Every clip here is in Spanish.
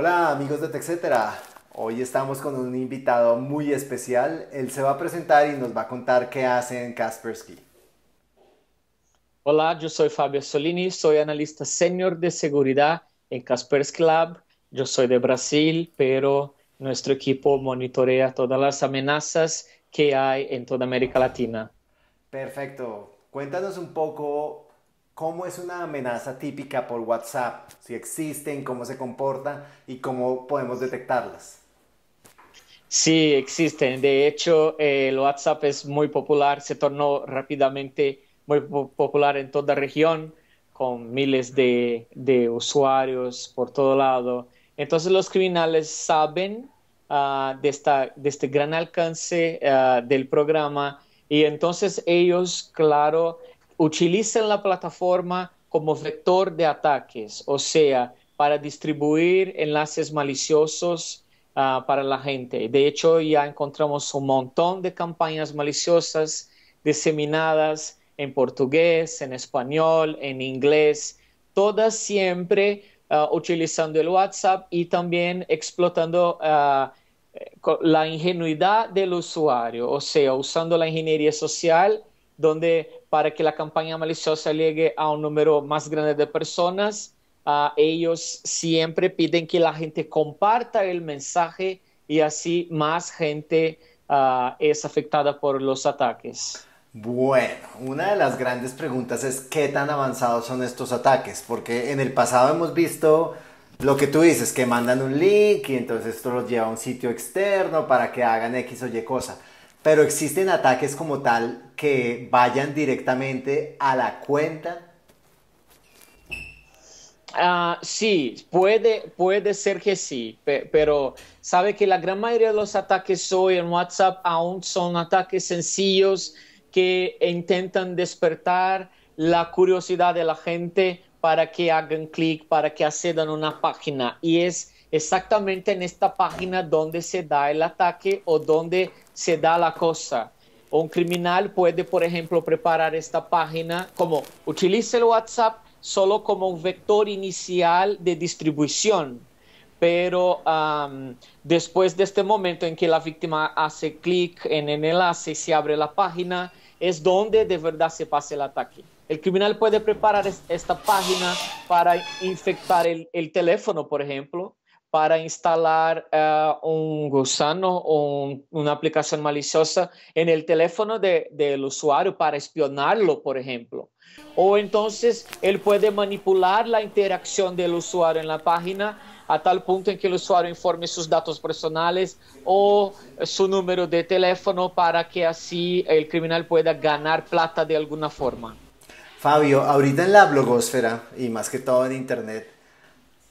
Hola amigos de TechCetera, hoy estamos con un invitado muy especial. Él se va a presentar y nos va a contar qué hace en Kaspersky. Hola, yo soy Fabio Solini, soy analista senior de seguridad en Kaspersky Lab. Yo soy de Brasil, pero nuestro equipo monitorea todas las amenazas que hay en toda América Latina. Perfecto. Cuéntanos un poco cómo es una amenaza típica por WhatsApp, si existen, cómo se comporta y cómo podemos detectarlas. Sí, existen. De hecho, eh, el WhatsApp es muy popular, se tornó rápidamente muy popular en toda región, con miles de, usuarios por todo lado. Entonces los criminales saben ah, de, de, este gran alcance ah, del programa y entonces ellos, claro, utilizan la plataforma como vector de ataques, o sea, para distribuir enlaces maliciosos ah, para la gente. De hecho, ya encontramos un montón de campañas maliciosas diseminadas en portugués, en español, en inglés, todas siempre ah, utilizando el WhatsApp y también explotando ah, eh, la ingenuidad del usuario, o sea, usando la ingeniería social donde para que la campaña maliciosa llegue a un número más grande de personas, ah, ellos siempre piden que la gente comparta el mensaje y así más gente ah, es afectada por los ataques. Bueno, una de las grandes preguntas es qué tan avanzados son estos ataques, porque en el pasado hemos visto lo que tú dices, que mandan un link y entonces esto los lleva a un sitio externo para que hagan X o Y cosa pero existen ataques como tal que vayan directamente a la cuenta. Ah, sí, puede, puede ser que sí, pero sabe que la gran mayoría de los ataques hoy en WhatsApp aún son ataques sencillos que intentan despertar la curiosidad de la gente para que hagan clic, para que accedan a una página. Y es exactamente en esta página donde se da el ataque o donde se da la cosa. Un criminal puede, por ejemplo, preparar esta página como utilice el WhatsApp solo como un vector inicial de distribución, pero después de este momento en que la víctima hace clic en el enlace y se abre la página, es donde de verdad se pasa el ataque. El criminal puede preparar esta página para infectar el teléfono, por ejemplo, para instalar eh, un gusano o una aplicación maliciosa en el teléfono del usuario para espionarlo, por ejemplo. O entonces él puede manipular la interacción del usuario en la página a tal punto en que el usuario informe sus datos personales o su número de teléfono para que así el criminal pueda ganar plata de alguna forma. Fabio, ahorita en la blogosfera y más que todo en Internet,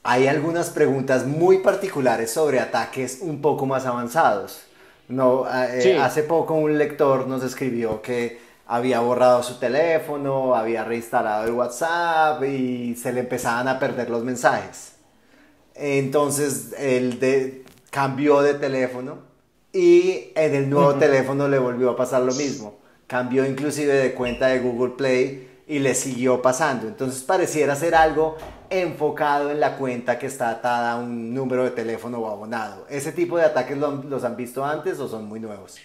hay algunas preguntas muy particulares sobre ataques un poco más avanzados. No, eh, Hace poco un lector nos escribió que había borrado su teléfono, había reinstalado el WhatsApp y se le empezaban a perder los mensajes. Entonces él de, cambió de teléfono y en el nuevo teléfono le volvió a pasar lo mismo. Cambió inclusive de cuenta de Google Play y le siguió pasando. Entonces pareciera ser algo enfocado en la cuenta que está atada a un número de teléfono o abonado. ¿Ese tipo de ataques los han visto antes o son muy nuevos?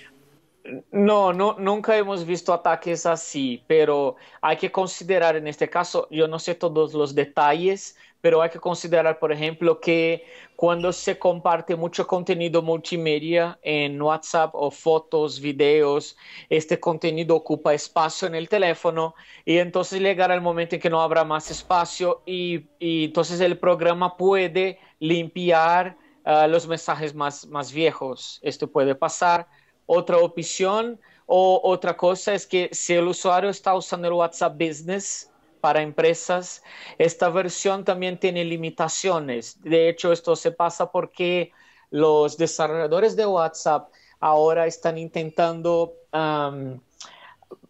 No, no, nunca hemos visto ataques así, pero hay que considerar en este caso, yo no sé todos los detalles, pero hay que considerar, por ejemplo, que cuando se comparte mucho contenido multimedia en WhatsApp o fotos, videos, este contenido ocupa espacio en el teléfono y entonces llegará el momento en que no habrá más espacio y, entonces el programa puede limpiar ah, los mensajes más viejos. Esto puede pasar. Otra opción o otra cosa es que si el usuario está usando el WhatsApp Business para empresas, esta versión también tiene limitaciones. De hecho, esto se pasa porque los desarrolladores de WhatsApp ahora están intentando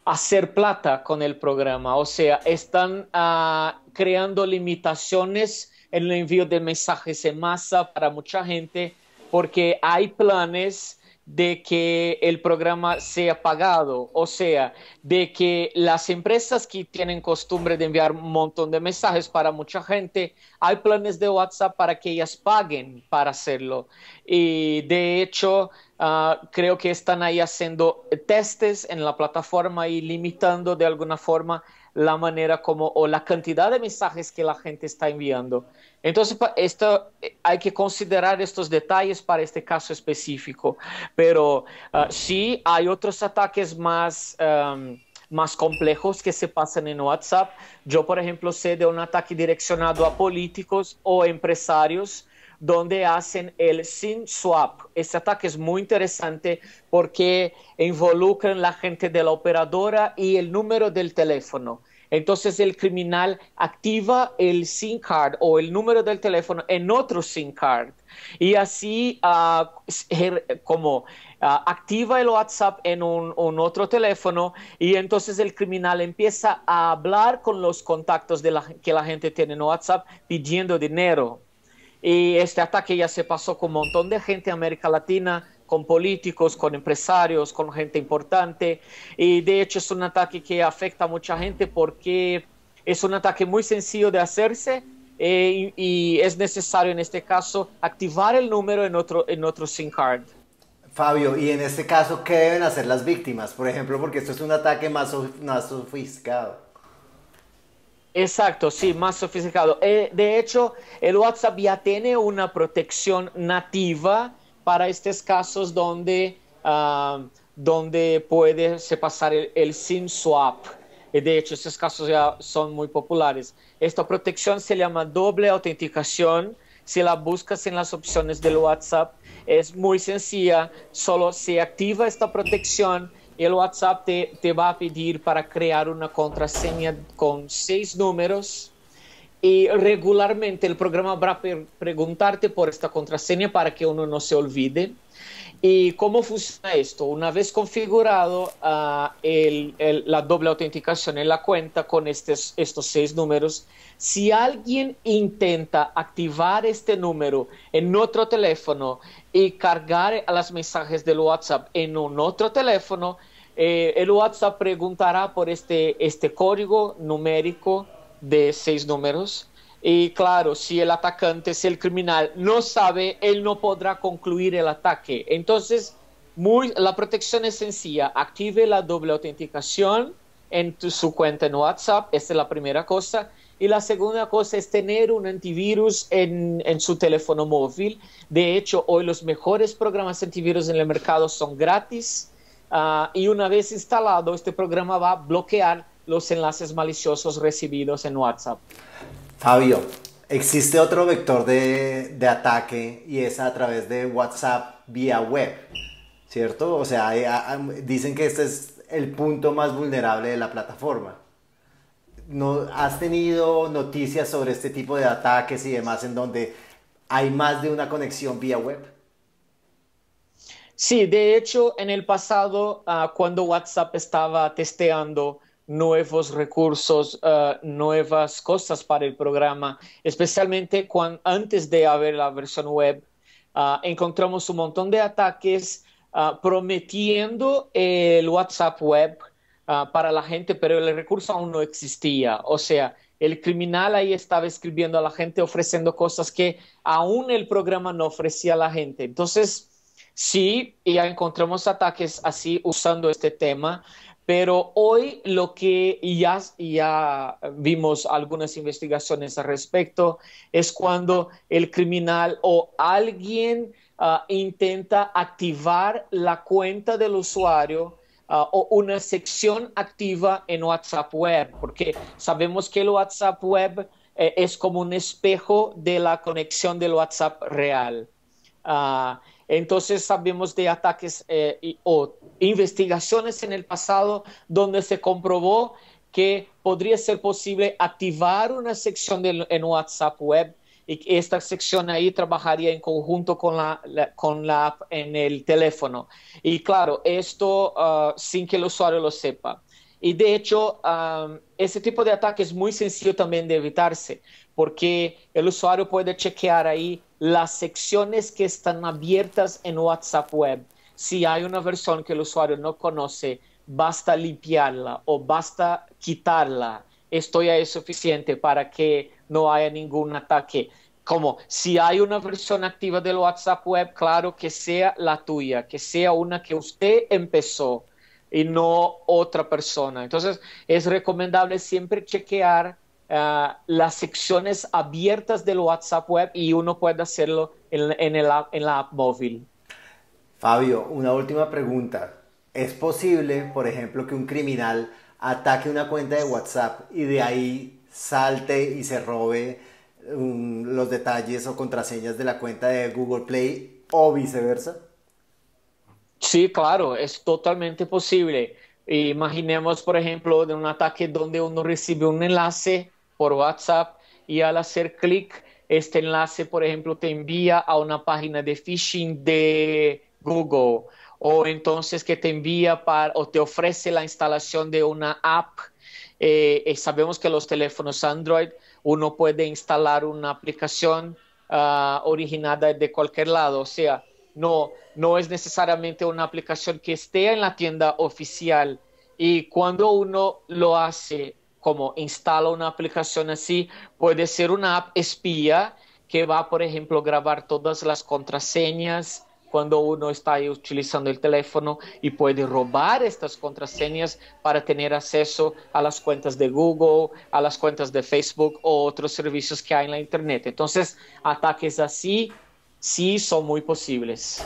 hacer plata con el programa, o sea, están ah, creando limitaciones en el envío de mensajes en masa para mucha gente porque hay planes de que el programa sea pagado, o sea, de que las empresas que tienen costumbre de enviar un montón de mensajes para mucha gente, hay planes de WhatsApp para que ellas paguen para hacerlo. Y de hecho, ah, creo que están ahí haciendo testes en la plataforma y limitando de alguna forma la manera como o la cantidad de mensajes que la gente está enviando. Entonces, esto, eh, hay que considerar estos detalles para este caso específico, pero ah, sí hay otros ataques más... más complejos que se pasan en WhatsApp. Yo, por ejemplo, sé de un ataque direccionado a políticos o empresarios donde hacen el SIM swap. Este ataque es muy interesante porque involucran la gente de la operadora y el número del teléfono. Entonces el criminal activa el SIM card o el número del teléfono en otro SIM card y así ah, como ah, activa el WhatsApp en un, otro teléfono y entonces el criminal empieza a hablar con los contactos que la gente tiene en WhatsApp pidiendo dinero. Y este ataque ya se pasó con un montón de gente en América Latina con políticos, con empresarios, con gente importante. Y de hecho es un ataque que afecta a mucha gente porque es un ataque muy sencillo de hacerse. Eh, y, es necesario en este caso activar el número en otro, en otro SIM card. Fabio, y en este caso, ¿qué deben hacer las víctimas? Por ejemplo, porque esto es un ataque más, más sofisticado. Exacto, sí, más sofisticado. Eh, de hecho, el WhatsApp ya tiene una protección nativa para estos casos donde, ah, donde puede pasar el, SIM swap. Eh, de hecho, estos casos ya son muy populares. Esta protección se llama doble autenticación, si la buscas en las opciones del WhatsApp, es muy sencilla. Solo se activa esta protección. y El WhatsApp te va a pedir para crear una contraseña con seis números y regularmente el programa va a preguntarte por esta contraseña para que uno no se olvide. ¿Y cómo funciona esto? Una vez configurado ah, la doble autenticación en la cuenta con estos seis números, si alguien intenta activar este número en otro teléfono y cargar a las mensajes del WhatsApp en un otro teléfono, eh, el WhatsApp preguntará por este, este código numérico de seis números. Y claro, si el atacante, si el criminal no sabe, él no podrá concluir el ataque. Entonces, muy, la protección es sencilla. Active la doble autenticación en su cuenta en WhatsApp. Esta es la primera cosa. Y la segunda cosa es tener un antivirus en, en, su teléfono móvil. De hecho, hoy los mejores programas antivirus en el mercado son gratis. Ah, y una vez instalado, este programa va a bloquear los enlaces maliciosos recibidos en WhatsApp. Fabio, existe otro vector de, ataque y es a través de WhatsApp vía web, ¿cierto? O sea, dicen que este es el punto más vulnerable de la plataforma. ¿No, ¿Has tenido noticias sobre este tipo de ataques y demás en donde hay más de una conexión vía web? Sí, de hecho, en el pasado, ah, cuando WhatsApp estaba testeando nuevos recursos, eh, nuevas cosas para el programa, especialmente cuando, antes de haber la versión web. Eh, encontramos un montón de ataques eh, prometiendo el WhatsApp web para la gente, pero el recurso aún no existía. O sea, el criminal ahí estaba escribiendo a la gente ofreciendo cosas que aún el programa no ofrecía a la gente. Entonces, sí, ya encontramos ataques así usando este tema. Pero hoy lo que ya, ya vimos algunas investigaciones al respecto es cuando el criminal o alguien ah, intenta activar la cuenta del usuario ah, o una sección activa en WhatsApp Web, porque sabemos que el WhatsApp Web eh, es como un espejo de la conexión del WhatsApp real. Ah, entonces sabemos de ataques eh, o investigaciones en el pasado donde se comprobó que podría ser posible activar una sección en WhatsApp web y esta sección ahí trabajaría en conjunto con la, con la app en el teléfono. Y claro, esto ah, sin que el usuario lo sepa. Y de hecho, ah, ese tipo de ataque es muy sencillo también de evitarse, porque el usuario puede chequear ahí las secciones que están abiertas en WhatsApp Web. Si hay una versión que el usuario no conoce, basta limpiarla o basta quitarla. Esto ya es suficiente para que no haya ningún ataque. Como si hay una versión activa del WhatsApp Web, claro que sea la tuya, que sea una que usted empezó y no otra persona. Entonces, es recomendable siempre chequear eh, las secciones abiertas del WhatsApp web y uno puede hacerlo en, la app móvil. Fabio, una última pregunta. ¿Es posible, por ejemplo, que un criminal ataque una cuenta de WhatsApp y de ahí salte y se robe um, los detalles o contraseñas de la cuenta de Google Play o viceversa? Sí, claro, es totalmente posible. Imaginemos, por ejemplo, de un ataque donde uno recibe un enlace por WhatsApp y al hacer clic, este enlace, por ejemplo, te envía a una página de phishing de Google o entonces que te envía para, o te ofrece la instalación de una app. Eh, eh, sabemos que los teléfonos Android uno puede instalar una aplicación ah, originada de cualquier lado, o sea, no, no es necesariamente una aplicación que esté en la tienda oficial. Y cuando uno lo hace como instala una aplicación así, puede ser una app espía que va, por ejemplo, a grabar todas las contraseñas cuando uno está utilizando el teléfono y puede robar estas contraseñas para tener acceso a las cuentas de Google, a las cuentas de Facebook o otros servicios que hay en la Internet. Entonces, ataques así sí son muy posibles.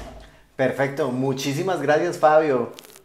Perfecto, muchísimas gracias Fabio.